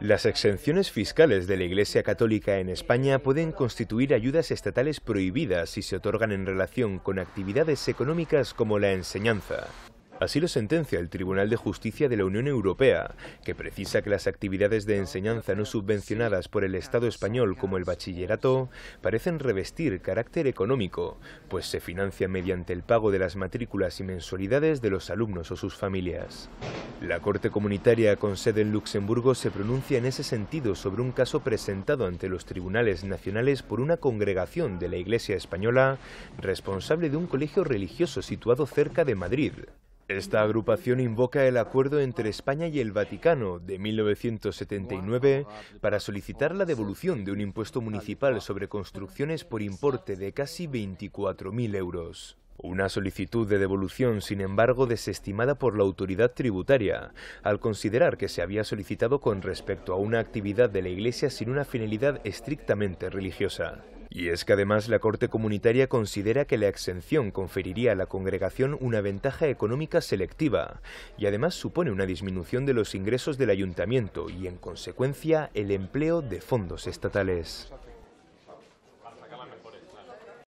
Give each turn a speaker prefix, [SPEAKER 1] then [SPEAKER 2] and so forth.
[SPEAKER 1] Las exenciones fiscales de la Iglesia Católica en España pueden constituir ayudas estatales prohibidas si se otorgan en relación con actividades económicas como la enseñanza. Así lo sentencia el Tribunal de Justicia de la Unión Europea, que precisa que las actividades de enseñanza no subvencionadas por el Estado español como el bachillerato parecen revestir carácter económico, pues se financia mediante el pago de las matrículas y mensualidades de los alumnos o sus familias. La Corte Comunitaria con sede en Luxemburgo se pronuncia en ese sentido sobre un caso presentado ante los tribunales nacionales por una congregación de la Iglesia española responsable de un colegio religioso situado cerca de Madrid. Esta agrupación invoca el acuerdo entre España y el Vaticano de 1979 para solicitar la devolución de un impuesto municipal sobre construcciones por importe de casi 24.000 euros. Una solicitud de devolución, sin embargo, desestimada por la autoridad tributaria, al considerar que se había solicitado con respecto a una actividad de la Iglesia sin una finalidad estrictamente religiosa. Y es que además la Corte Comunitaria considera que la exención conferiría a la congregación una ventaja económica selectiva y además supone una disminución de los ingresos del ayuntamiento y en consecuencia el empleo de fondos estatales.